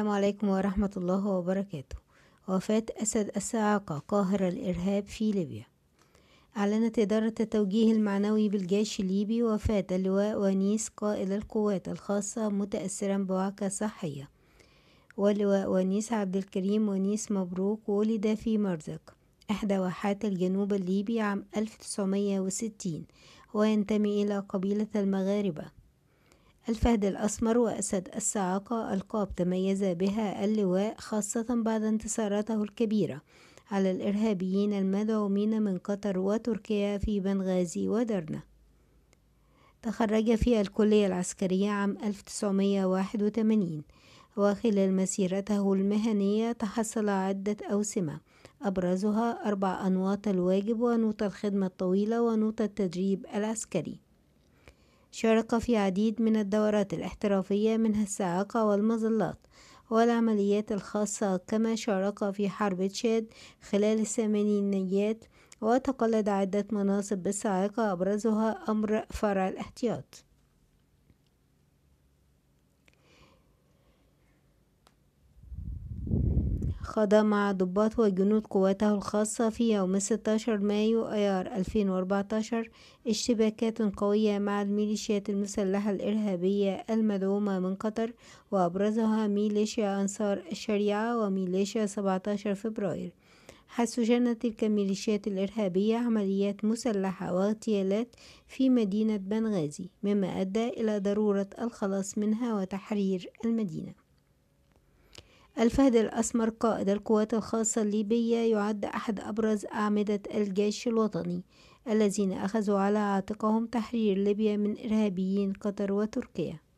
السلام عليكم ورحمة الله وبركاته وفاة أسد السعاقة قاهرة الإرهاب في ليبيا أعلنت إدارة التوجيه المعنوي بالجيش الليبي وفاة اللواء ونيس قائد القوات الخاصة متأثرا بوعكة صحية واللواء ونيس عبد الكريم ونيس مبروك ولد في مرزق إحدى واحات الجنوب الليبي عام 1960 وينتمي إلى قبيلة المغاربة الفهد الأسمر وأسد الصعاقة ألقاب تميز بها اللواء خاصة بعد انتصاراته الكبيرة على الإرهابيين المدعومين من قطر وتركيا في بنغازي ودرنا تخرج في الكلية العسكرية عام 1981 وخلال مسيرته المهنية تحصل عدة أوسمة أبرزها أربع أنواط الواجب ونوط الخدمة الطويلة ونوط التدريب العسكري شارك في عديد من الدورات الاحترافية منها الصاعقة والمظلات والعمليات الخاصة كما شارك في حرب تشاد خلال الثمانينيات وتقلد عدة مناصب بالصاعقة أبرزها أمر فرع الاحتياط مع ضباط وجنود قواته الخاصة في يوم 16 مايو أيار 2014 اشتباكات قوية مع الميليشيات المسلحة الإرهابية المدعومة من قطر وأبرزها ميليشيا أنصار الشريعة وميليشيا 17 فبراير حيث شنت تلك الميليشيات الإرهابية عمليات مسلحة واغتيالات في مدينة بنغازي مما أدى إلى ضرورة الخلاص منها وتحرير المدينة الفهد الأسمر قائد القوات الخاصة الليبية يعد أحد أبرز أعمدة الجيش الوطني الذين أخذوا على عاتقهم تحرير ليبيا من إرهابيين قطر وتركيا